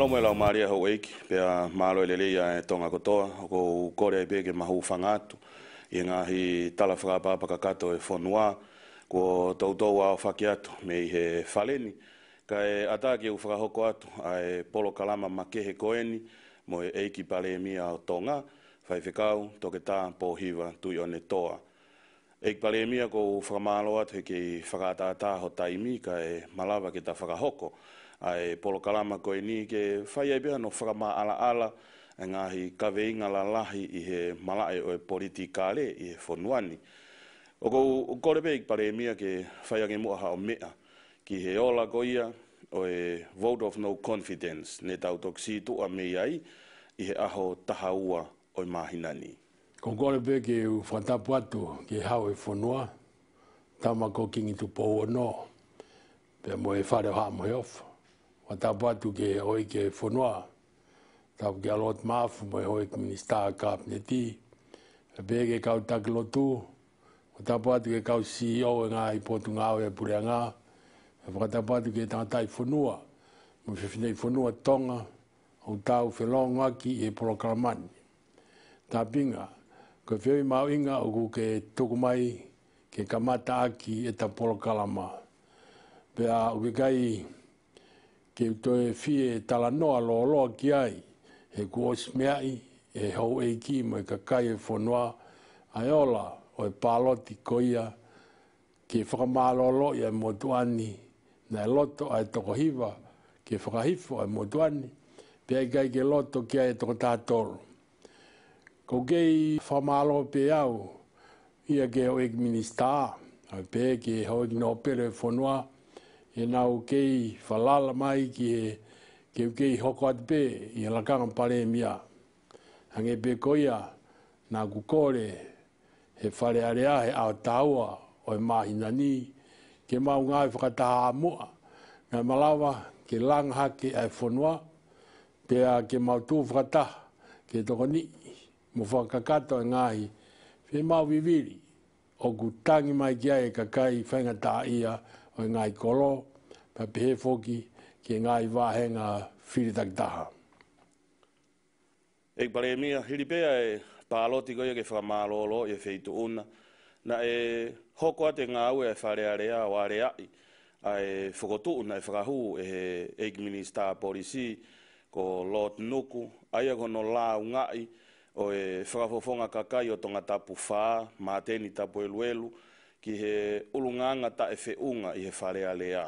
malo mo la maria ho week pe a malo e ele ia e tonga ko to ko kore e pe ke mahu fangatu i nga hi tala fra pa pa kakato e fonua ko tau tau a fakiatu me he faleni ka e ataki u fra hoko atu a e polo kalama makehe koeni mo e eiki pale mia o tonga fai fekau toketa po hiva tu i one toa Eik pale mia ko u fra malo atu ke i fra ta ta ho taimi ka e malava ke ta fra hoko ai polo kalama ko ni ke fai ai bia no frama ala ala ngahi kaveinga la lahi i he malae o politikale i he fonuani. O ko korepe ik pare e mia ke whaia ke mua hao mea ki he ola ko ia o e vote of no confidence ne tau toksi tu a mei ai i he aho tahaua o mahinani. Ko korepe ke u whatapu atu ke ha o fonua e tamako kingi tu pou no pe mo e whare o hamo he ofo ma tapu atu ke hoi ke whanua, tapu ke alot maafu mai hoi ke minista kaap ne ti, a e pē ke kau takilotu, ma tapu atu ke kau CEO e ngā ipotu ngā e pure ngā, a whakatapu atu ke tangata i whanua, ma whiwhine i whanua tonga, au tau whelong waki e porokaramani. Tā pinga, ko whewi mau inga uku ke tukumai, ke kamata aki e ta porokalama. Pea uke kai, kai, ke to e fi e tala no alo lo ki ai he ku os ai e ho e ki mo ka kai e fo no ai ola o e palo ti ke fo ma lo lo ani na loto ai to hiva ke fo ka hifo ai mo ani pe ai kai ke loto ki ai e to ta ko ge fo ma pe ao ia ge o e minista ai pe ke ho no pe le fo e nā o kei whalala mai ki e ke u kei hoko atu pē i alakanga pare mia. Hange pē koia nā kukore he whare area he au taua o e mahina ni ke mau ngāi whakataha a mua ngā malawa ke langhake ai whonua pē a ke mau tū whakataha ke toko ni mo whakakato e ngāi whi mau viviri o gutangi mai kia e kakai whaingataha ia o ngai kolo pa pehe foki ki ngai wahe ngā whiri taktaha. E pare e mia, hiripea e pāloti koe ke whakamālolo e feitu una, na e hoko ate ngā ue e wharearea o areai, a e whakotu una e whakahu e eik minister polisi ko Lord Nuku, aia ko no lā ngai o e whakafofonga kakai o tonga tapu whā, mā tapu eluelu, ki he ulunganga ta e fe unga i he whare lea.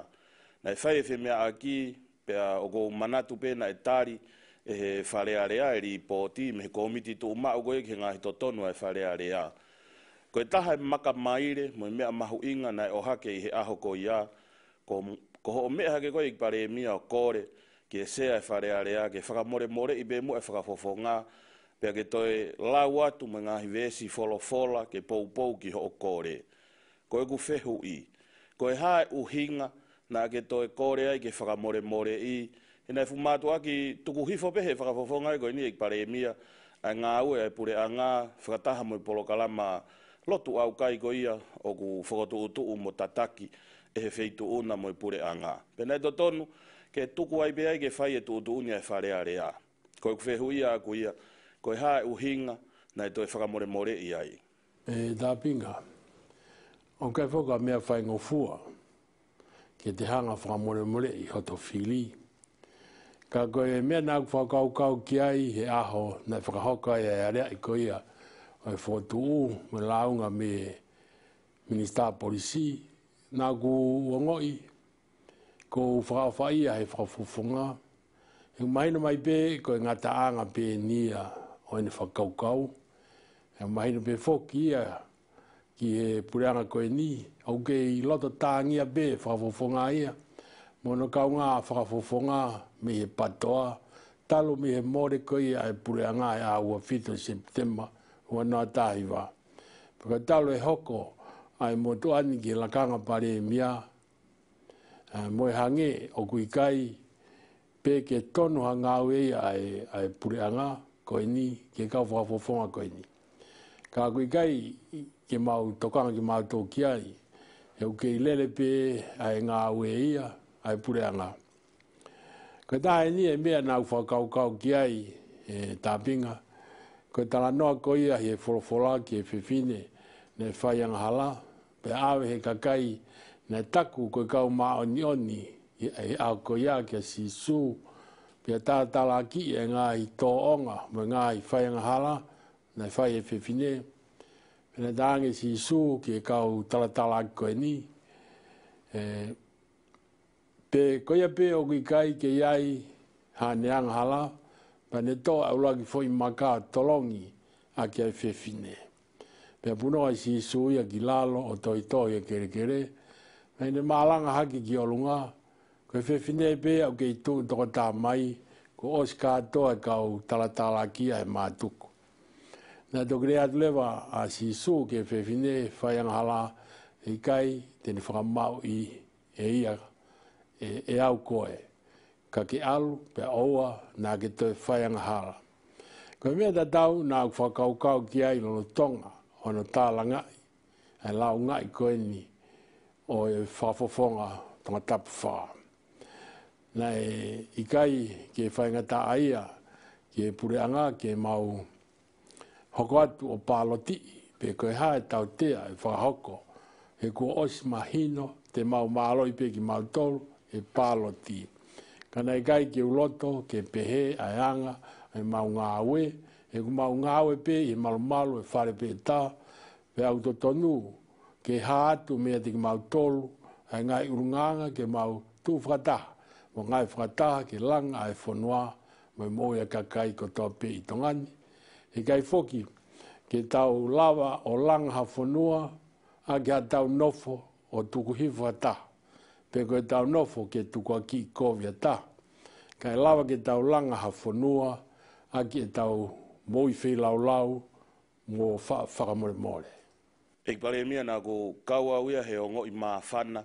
Na e whai e whi mea aki, pea o go manatu pe na e tari e he whare a lea e ri me he komiti tu uma o go e ki ngahi to tonu e whare lea. Ko e taha e maka maire, mo mea mahu inga na e ohake i he aho ko ia, ko, ko ho o mea hake koe i pare e mia o kore, ki e sea e whare a lea, ki e whakamore more i bemu e whakafofo fofonga, pea ke toi lau atu mga hivesi folofola ke pou pou ki ho o kore ko e kufehu i. Ko e hae uhinga na ke e korea i ke whakamore more i. Ina e fumatu aki tuku hifo pehe whakafofonga i koe ni e pare e mia. A ngā ue e pure a ngā whakataha mui polo kalama lotu au kai ko ia o ku whakotu utu u mo tataki e he feitu una mui pure a ngā. Pena e to tonu ke tuku ai pe ai ke whai e tu utu unia e whare a rea. Ko e kufehu ia a ku ia ko e hae uhinga na e toe whakamore more i ai. E, da pinga. On kai fōka mea whai ngofua, ke te hanga whamore mure i hoto whili. Ka koe e mea nāk whakau kau ki ai he aho, na whakahoka e a rea i koea, o e u, me launga me minister polisi, nā ku wangoi, ko whakawhaia he whakafufunga, he maina mai pē, ko e ngata anga pē nia, o ene whakau kau, he maina pē fōki ia, ki e pureanga koe ni, au ke i loto tāngia be whakafofonga ia, mono kaunga whakafofonga me he patoa, talo me he more koe a he pureanga e aua fito septemba, ua nā tāhiwa. Paka talo e hoko, ai motu ani ki lakanga pare e mia, moe hange o kui kai, pe ke tonu hanga e ai, e, ai pureanga koe ni, ke kau whakafofonga koe ni. Ka koe kai ke mau tokanga ke mau tōki ai, e uke i lele pē, ai ngā ue ia, ai pure anga. Koe tā e ni e mea nā ufa kau kau ki ai, e tāpinga. Koe tā noa ko ia, he wholofola ki e whiwhine, ne whai anga hala, pe awe he kakai, ne taku koe kau mā oni oni, e a ko ia ke si sū, pe tā tala ki e ngā i tō onga, me ngā i whai anga hala, na fai e fefine, pena dange si isu ki e kau talatala ki koe ni. E, pe koia pe o ki kai ke yai ha neang hala, pa ne to au lagi foi maka tolongi a ki ai fefine. Pe puno ai si isu ya gilalo ki lalo o toi toi e kere kere, pa ne maalanga haki ki olunga, ko e fefine pe au ke i tu toko mai, ko oskatoa e kau talatala ki tu matuku. Nā tō kere atu lewa a si sō ke whewhine whaianga hala i kai tēne whakamau i e ia e, e au koe. Ka ke alu pe aua nā ke tō whaianga hala. Ko mea ta tau nā u whakaukau ki ai lono tonga o no tāla ngai. E lau ngai koe ni o e whafofonga tonga tapu whaa. Nā e i kai ke whaianga ta aia ke pureanga ke mau ngai hoko atu o paloti pe ko ha tau te ai fa e hoko he ko os mahino te mau malo i pe ki mau tol e paloti kana gai ke uloto ke pehe ai anga e mau nga we e ku mau nga we pe e malo malo e fare pe ta pe auto tonu ke ha atu me te mau tol ai ngai urunganga ke mau tu fata mo ngai fata ke lang ai fonoa mo mo ya kakai ko tope i tongani e kai foki, ke tau lava o langha whanua, a ke a tau nofo o tuku hifu ta. Pe koe tau nofo ke tuku a ki kovia ta. Kai lava ke tau langa ha whanua, a ke tau moi whi lau lau, mō whakamore mōre. Ek pare mia nā ko kaua uia he ongo i mā whana,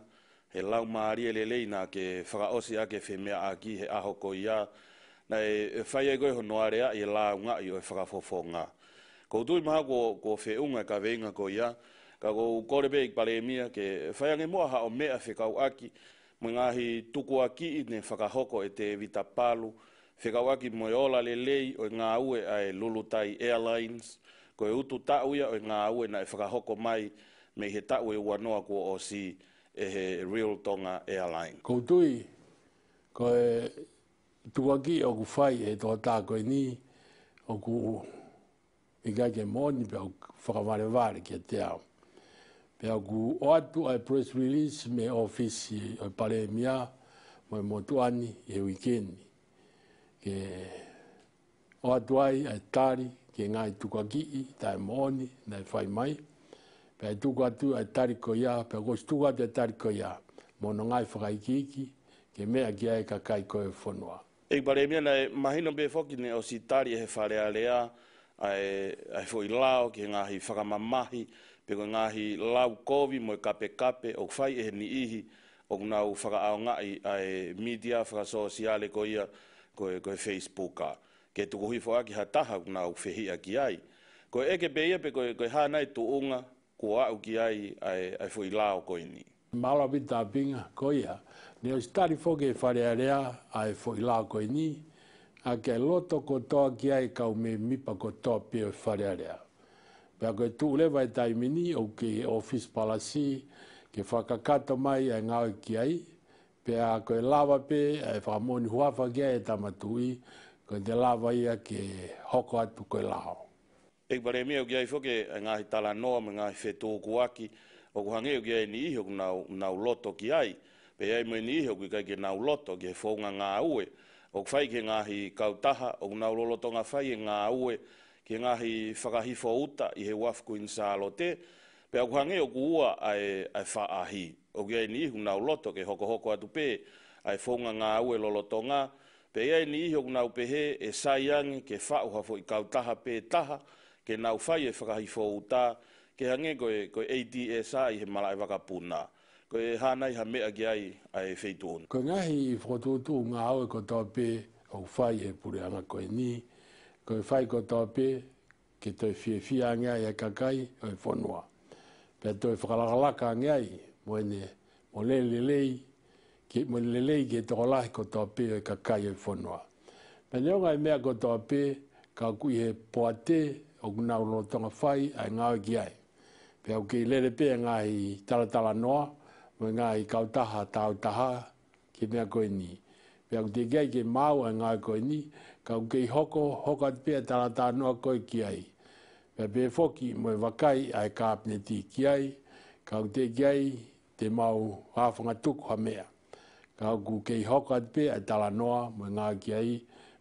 he lau mā ria lelei nā ke whakaosi a ke whemea a ki he aho i a, na e, e whai e goe ho noarea i e la unga i e whakafofonga. Ko tui maha ko, ko ka veinga ko ia, ka ko kore pe ikpale mia, ke whai ange mua ha o mea whekau aki, mui ngahi tuku aki i ne whakahoko e te vita palu, whekau aki mui ola le lei o ngā ue a e Lulutai Airlines, ko e utu tauia o ngā ue na e whakahoko mai, me he tau e uanoa ko o si e he Real Tonga Airline. Ko tui, ko e tuagi o ku fai e toa tā koe ni, o ku i gai ke mōni pe au whakamare wāre ki a te ao Pe au ku o atu ai press release me office o pare mia, mo i motu ani e weekend Ke o atu ai tari ke ngai tuka ki i, tai mōni, na fai mai. Pe ai tuku atu ai tari ko ia, pe au kosi tuku atu tari ko ia, mo mono ngai whakai ki iki, ke mea ki ai ka kai e whanua. E pare mia na mahino be foki ne o sitari e fare alea ai ai foi lao ki ngahi faka pe ko ngahi lau kovi mo kape kape o fai e ni ihi o na u faka au ngai ai media faka sosiale ko ia ko ko Facebooka. ke tuku hui foa ki hata ha na u fehi a ki ai ko e ke be ia pe ko ko ha nai tuunga, unga ko au ki ai ai foi lao ko ini malawi tā pinga koia. Ne o stari fōke e whare a rea a e fōi lā koe ni, a ke loto ko ki ai kau me mipa ko pe o whare a rea. Pea koe tū lewa e tai o ke ofis palasi, ke whakakato mai e ngāo ki ai, pea koe lava pe e whamoni huafa ki ai e tamatui, koe te lava ia ke hoko atu koe lao. Ek baremi au ki ai fōke ngāhi tala noa me ngāhi whetō kuaki, o ku hangeo ki ai ni iho ku nau, nau loto ki ai, pe ai mai ni iho ki kai ke nau loto ki he whonga ngā ue, o ku whai ke ngahi kautaha, o ku nau loloto ngā whai e ngā ue, ki ngahi whakahifo uta i he waf ku insa alo te, pe au ku hangeo ku ai, ai whaahi, o ki ai ni iho nau loto ke hoko hoko atu pe, ai whonga ngā ue loloto ngā, pe ai ni iho nau pehe e saiangi ke whauha fo i kautaha pe taha, ke nau whai e whakahifo uta, ke hange ko e ko ADSA i he mala e vakapuna. Ko e hanai ha mea ki ai a e feitu onu. Ko ngahi i whakotutu ngā au ko tope au whai he pure ama ko e ni. Ko e whai ko tope ke te fiefi fie angea i kakai o e whonua. Pea toi whakalakalaka la i mo e ne mo le le ke mo le ke toko lahi ko tope e kakai e whonua. pe ne onga i mea ko tope ka kui he poate o kuna ulo tonga whai a ngāo ki ai. Pe au ki lele pe ngā i taratala noa, mwe ngā i kautaha tau taha ki mea koe ni. Pe au te kei ke māu a ngā koe ni, ka au ki hoko, hoka te pia taratala noa koe ki ai. Pe pe foki mwe wakai ai e kāpne ti ki ai, ka au te kei te māu hāwhanga tuku ha mea. Ka au ki hoko a te pia a tala noa mai ngā ki ai,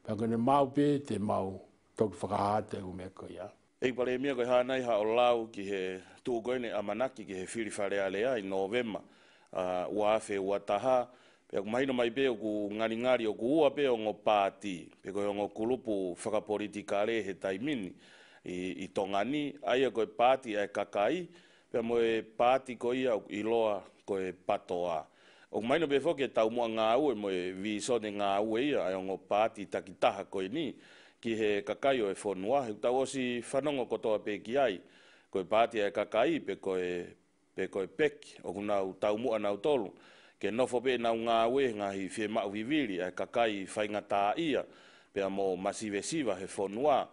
pe au ki ne māu pe te māu tōki whakahāte u mea koe ia. Yeah. Tei pare mea koe hānei ha o lau ki he tūkoine a manaki ki he whiriwhare alea i novema uh, ua afe ua taha. Pea ku mahino mai peo ku ngari ngari o ku ua peo ngō pāti. Pea koe ngō kulupu whakapolitika le he taimini i, i tongani. Aia koe pāti ai kakai. Pea e pāti ko ia i loa koe patoa. O ku mahino peo fo ke tau mua ngā ue mo vi sone ngā ue ia ai ngō pāti takitaha koe ni ki he kakai o e whonua, he tau osi whanongo kotoa pe ki ai, koe pātia e kakai pe koe, pe koe pek, o kuna u tau mua nau tolu, ke nofo pe nau ngā we, ngā hi whie mau viviri, e kakai whainga tā ia, pe amo masive siva he whonua,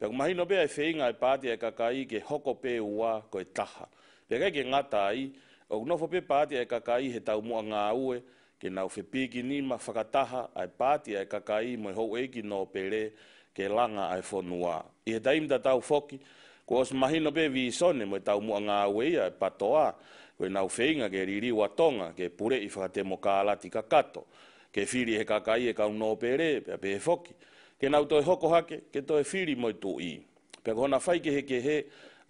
pe kumahino pe e whinga e pātia e kakai ke hoko pe ua koe taha, pe kai ke ngata ai, o nofo pe pātia e kakai he tau mua ngā ue, ke nau whepiki ni ma ai pātia e kakai mo hou eki no pere, ke langa ai fonua. I he da tau foki, ko os mahino pe vi isone, mo e tau mua ngā weia e patoa, we nau feinga ke riri watonga, ke pure i whakatemo ka alati ka kato, ke whiri he kakai e ka unō pere, pe pe foki, ke nau toi hoko hake, ke toi whiri mo i tu i. Pe kona whai ke he ke he,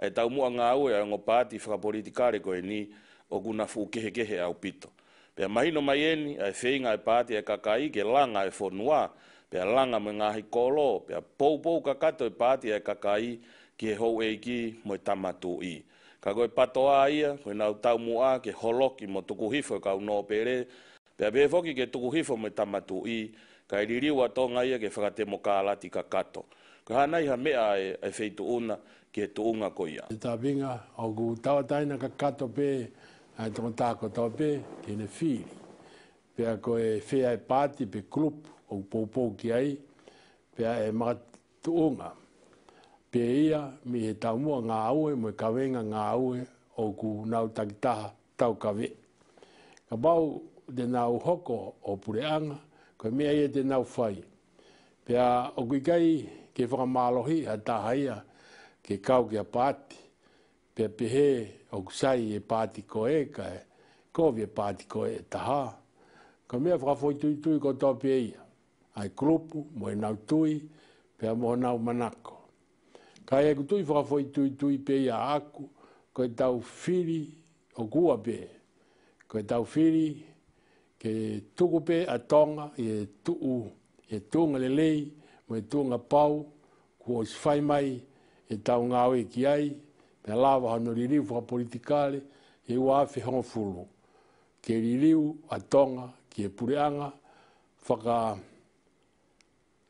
e tau mua ngā ue ai ngō pāti whakapolitikare koe ni, o guna fu kehe kehe au pito. Pea mahino mai eni, ai whenga e, e pati e kakai, ke langa e whonua, pia langa mo ngahi kolo, pia pou ka kato e pāti e kakai ki e hou eiki mo e tamatu i. Ka koe patoa ia, koe nau tau mua ke holoki mo tukuhifo e ka unō pere, pia pia foki ke tukuhifo mo e tamatu i, ka e ririu atonga ia ke whakate mo kālati ka kato. Ka hana iha mea e, e feitu una ke tuunga ko ia. E tā binga, o ku tawataina ka kato pē, a tō tāko tō pē, ke ne whiri. Pia koe whea e pāti pe klupu, o popo ki ai pe e ma tuunga pe ia mi he tau mua ngā aue mo ka ngā aue o ku nau takitaha tau ka ka bau de nau hoko o pureanga ko mea ia de nau fai pe a o kui kai ke whakamalohi a taha ke kau ki a pāti pe a pehe o kusai e pāti ko e kai ko vi e pāti ko e taha ka mea whakafoitui tui ko tau ia ai grupo mo e nau tui, pe a moho manako. Ka e ku tui whakafoi tui tui pe i aku, ko e tau whiri o kua pe. Ko e tau whiri ke tuku pe a tonga i e tuu, e tuunga le lei, mo e tuunga pau, ku o sifai mai, e tau ngā oe ki ai, pe lava hano ririu whakapolitikale, e ua afe hongafulu. Ke ririu a tonga ke e pureanga, whakaa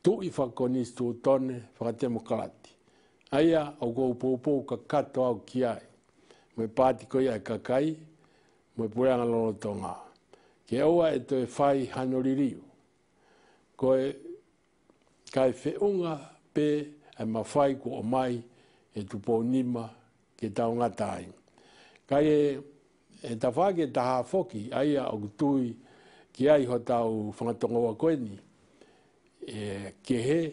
tu i whakonis tu tone whakatemo kalati. Aia au kou pōpou ka kato au ki ai. Mui pāti koi ai kakai, mui pūranga lono tō ngā. Ke aua e tō e whai hanori Ko e kai whiunga pē e ma whai ku o mai e tu pō nima ke tau ngā tāi. Kai e, e ta whāke taha foki, aia au tui ki ai ho tau whangatongo wa e kehe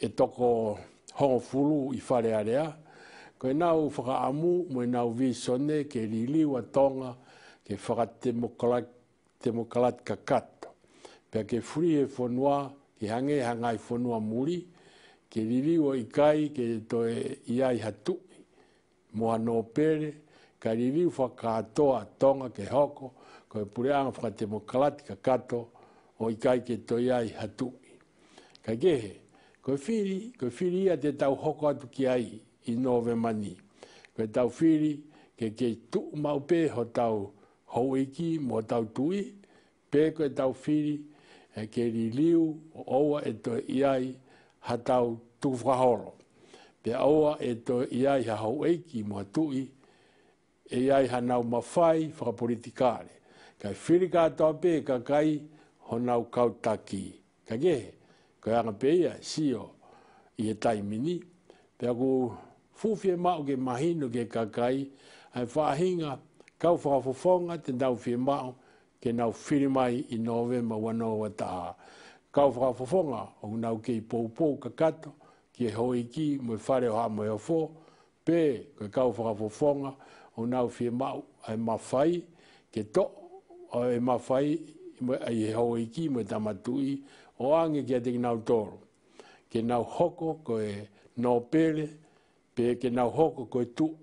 e toko hongo fulu i whare area. Ko e nau whakaamu, mo e nau visone ke lili wa tonga ke whakatemokalat kakato. Pea ke furi e whonua, ke hange hangai whonua muri, ke lili wa ikai ke to i ai hatu, mo anō pere, ka lili wha tonga ke hoko, ko e pureanga whakatemokalat kakato, ka o i kai ke toi ai hatu. Ka gehe, ko whiri, ko whiri ia te tau hoko atu ki ai i nove mani. Ko tau whiri, ke ke tu maupe ho tau hou iki mo tau tui, pe ko tau whiri, e ke ri liu o oa e toi i ai hatau tu whaholo. Pe oa e toi i ai ha hou iki mo tui, e iai hanau mawhai whakapolitikare. Kai whirika atoa pe, ka kai whirika honau kautaki. Ka ge, ka yanga peia, sio, i e taimini. Pea ku fufie mao ke mahino ke kakai, ai whahinga, kau whafofonga te nau fie mao, ke nau whiri i nove ma wanoa wa Kau whafofonga, o nau ke i poupou kakato, ki e hoi ki, mui whare o ha mui o pe, ka kau whafofonga, o nau fie mao, ai mawhai, ke to, ai e mawhai, ai hau i ki mo tamatui o ange ki ati nau toro. Ke nau hoko ko e nō pere, pe ke nau hoko ko e tui.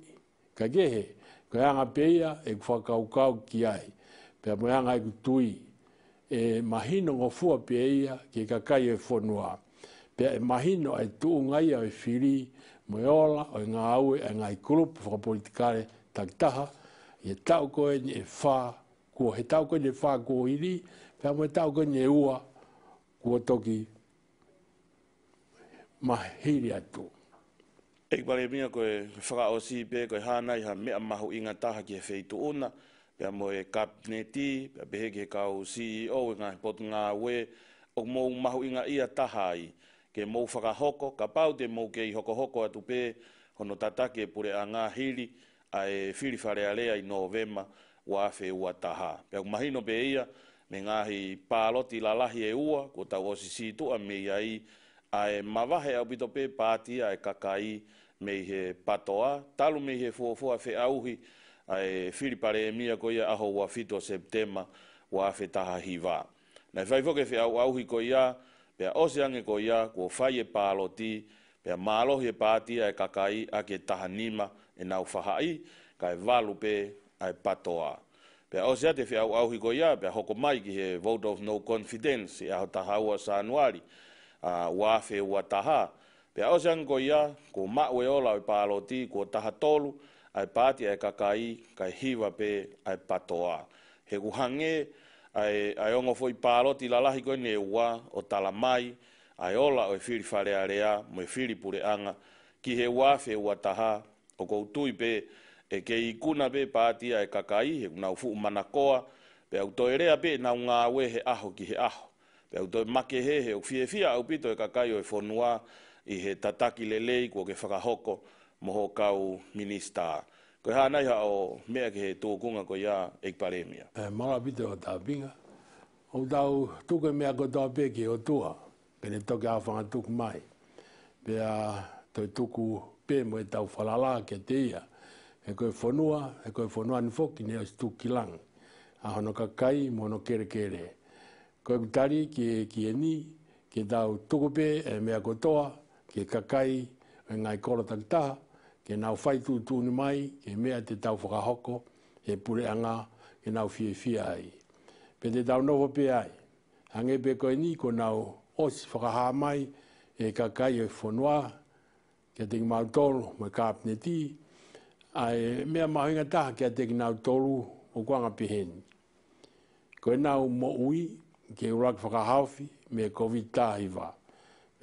Ka gehe ko e anga peia e kwhakaukau ki ai, pe mo anga e kutui. E mahino ngō fua peia ke kakai e fonua. Pe e mahino e tuu ngai e whiri, mo e ola o e ngā aue e ngā i kulupu whakapolitikare e tau koe e whaa, kua he tau koe ne whāko hiri, pia mo he tau koe ne ua, kua toki mahiri atu. Ei kwa le mia koe whaka o si pe koe hānai ha mea mahu inga taha ki he feitu una, pia mo e kapneti, pia pehe ki he kau CEO, inga e he potu ngā we, o mō mahu inga ia taha ai, ke mō whakahoko, ka pau te mō kei hoko hoko atu pe, hono tatake pure a ngā hiri, a e whiriwharea lea i novema, wa fe wa taha pe mahino be ia me ngahi paloti la lahi e ua ko ta o si si tu a e me ai ai ma va he obito pe pati ai e kakai me he patoa talu me he fofo fe auhi e filipare e mia ko ia aho wa fito septema wa fe taha hiva na fai foke fe auhi ko ia pe o si ange ko ia ko fai e paloti pe malo he pati ai e kakai a ke taha nima e nau faha ai kai valu pe ai patoa. Pea o sea te whi au au higo ia, pea hoko mai ki he vote of no confidence e aho taha ua sa anuari, a wafe wa taha. Pea o sea ngo ia, ko maue ola o paaloti, ko taha tolu, ai pāti ai kakai, kai hiva pe ai patoa. He kuhange, ai, ai ongo foi la lalahi koe ne ua o tala mai, ai ola o e whiri whare area, mo e whiri pure anga, ki he wafe wa taha, o koutui pe, e ke i kuna pe pātia e kakai, he kuna ufu umana koa, pe au toerea pe na unga we he aho ki he aho. Pe au toe make he he ufie fia au pito e kakai o e fonua i he tataki lelei kua ke whakahoko moho kau minista. Ko hea nei o mea ke he tōkunga ko ia ekparemia. E, eh, mara pito o tā binga, o tau tuke mea ko tā peke o tua, pene toke awhanga tuku mai. Pea toi tuku pēmo e tau whalala ke te he koe whanua, he koe whanua ni fōki ne os tū kilang. A hono ka kai, mono kere kere. Koe kutari ki e ki e ni, ki e tau tukupe e mea kotoa, ki e kakai e ngai kora taktaha, ki e nau whai tū tū ni mai, ki e mea te tau whakahoko, e pure anga, ki e nau fie fie ai. Pe te tau nofo pe ai. Hange pe koe ni, ko nau osi whakaha mai, e kakai e whanua, ki e tingi mautoro, mai kāpne tii, ai mea ma hinga ta ke te na tolu o kuanga pihen ko na mo ui ke urak faka hafi me covid ta hiva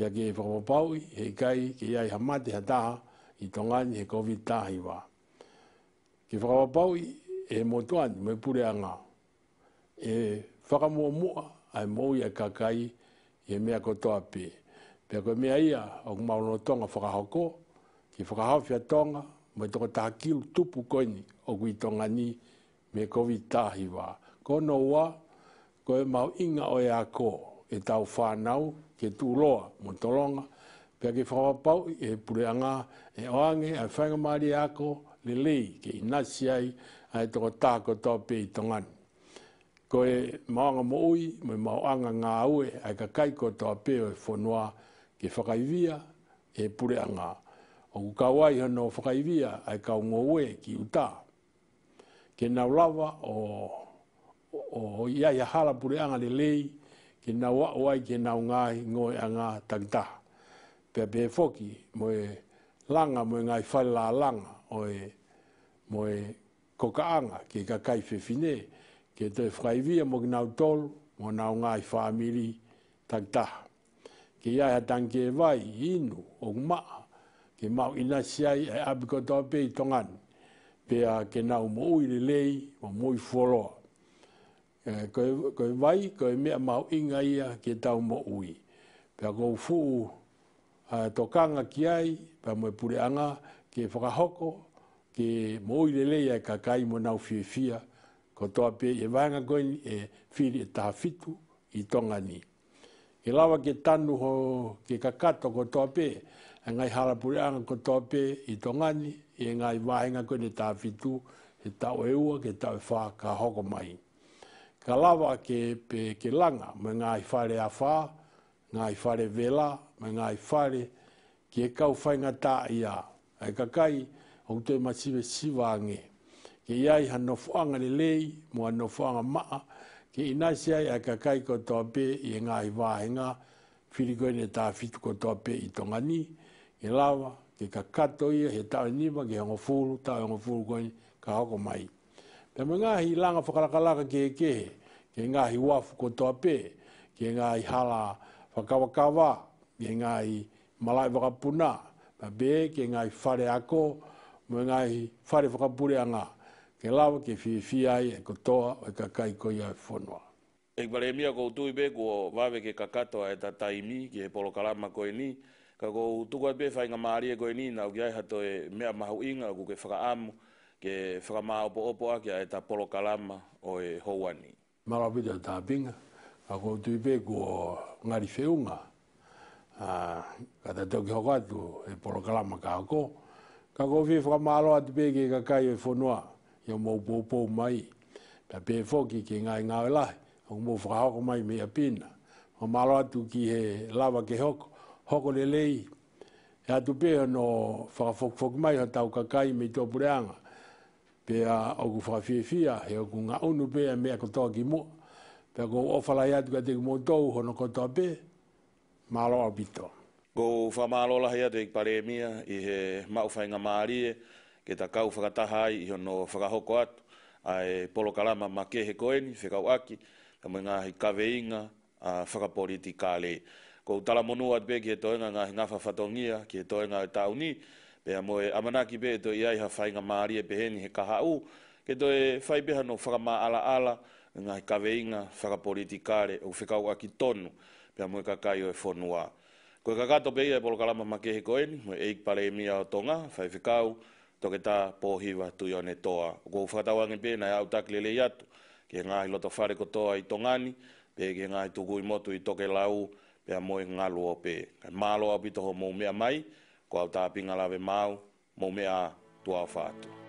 ya ke fo e pau he kai ke ai hamate hata i tonga ni he covid ta hiva ke fo e mo me pure anga e faka mo ai mo ya kakai e mea ko to ape pe ko me ia o mau no tonga faka ke faka hafi tonga mai toko tākil tupu koini o kui tonga ni me COVID tahi wā. Ko no wā, ko e mau inga o e a kō, e tau whānau, ke tū loa, mo tolonga, pia ke whawapau, e pureanga, e oange, e whainga a kō, le lei, ke inasi ai, ai e toko tāko tō pē i tonga Ko e maanga mo ui, mo e maanga ngā aue, ai ka kaiko tō pē o e whanua, ke whakaivia, e pureanga. anga o ku kawai hana whakaivia ai kau ngowe ki uta. Ke nau lava o, o, o ia ia hala pure anga lei, ke nau wai ke nau ngai ngoi anga tangta. Pea pe foki mo e langa mo e ngai whai la langa o e mo e koka anga ke ka kai whewhine ke te whaivia mo ki nau tolu mo nau ngai whaamiri tangta. Ke ia ia tangke vai inu o maa ke mau ina siai e abiko pe i tongan. Pe a ke nau mo ui le lei, mo mo i wholoa. E, koe vai, koe mea mau inga ia ke tau mo ui. Pe a kou fu a tokanga ki ai, pe a moe pure anga ke whakahoko, ke mo ui le lei a ka kai mo nau fie fia, ko toa pe e vanga koin e whiri e taha fitu i tongani. Ke lawa ke tanu ke kakato ko ke lawa ke tanu ho ke kakato ko toa pe, e ngai harapurianga ko tope i tongani, e ngai wāhinga ko ne tāwhitu, he tau e ua, ke tau e whā ka hoko mai. Ka lawa ke, pe, ke langa, me ngai whare a whā, ngai whare vela, me ngai whare, ki e kau whainga tā i a. E ka kai, hau te masive siwāngi. Ke iai ha nofuanga ni lei, mua nofuanga maa, ki inaisi ai e ka kai ko tō pē i ngai wāhinga, whirikoe ne tā fitu ko tō i tongani, he lawa, ke kakato ia, he tau nima, ke hongo fulu, tau hongo fulu koi, ka hoko mai. Pe me ngahi langa whakarakalaka ke eke, ke ngahi wafu kotoa pe, ke ngahi hala whakawakawa, ke ngahi malai whakapuna, pa be, ke ngahi whare ako, me ngahi whare whakapure ke lawa ke whiwhi ai e kotoa, e kakai koi ai whonua. vale kwaremia koutui be, kua wawe ke kakatoa e tataimi, ke polokalama koe ni, ka go tu ko be fainga mari e go ni na ugia ha to e me ma hu inga ku ke fra am ke fra ma opo opo a ke ta polo kalama o e hoani ma ra ta bing a go tu be go ngari feunga a ka ta to ko ga tu e polo kalama ka ko e ka go vi fra ma ro at be ke ka kai e fonoa yo mo po po mai pe pe fo ki ke ngai ngai la o mo fra ko mai me apina o ma tu ki e lava ke hoko hoko le lei e atu pe no whakafokfok mai ha tau kakai me tō pureanga pe a oku whakafiefia he oku ngā unu pe a mea kotoa ki mua pe a kou ofala iatu ka teki mō tōu hono kotoa pe malo a bito Go wha malo lahi atu ik pare mia i he mauwhainga maarie ke ta kau whakataha ai i hono whakahoko atu ai polo kalama ma ke he koeni whekau aki ka mwenga hi kaveinga a whakapolitikale whakapolitikale ko tala mono at be ke toenga nga nga fa fatongia ke toenga e tauni be mo e amana ki be to iai ha fainga mari e beheni he kaha u ke to e fai be hano fra ma ala ala na ka veinga fra politikare u fika u akitonu pe mo e kakai o e fonua ko e kakato be ia e polo kalama ma kehe ko eni e ik pale mia o tonga fai fika u toke ta pohiva tu yo ne toa go fa fata wan be na au takle le yatu ke na i loto fare ko toa i tongani pe ke nga i tuku i motu i toke lau pe mo e ngalo pe ka malo abito ho mo me mai ko ta pinga lave mau mo me a tua fatu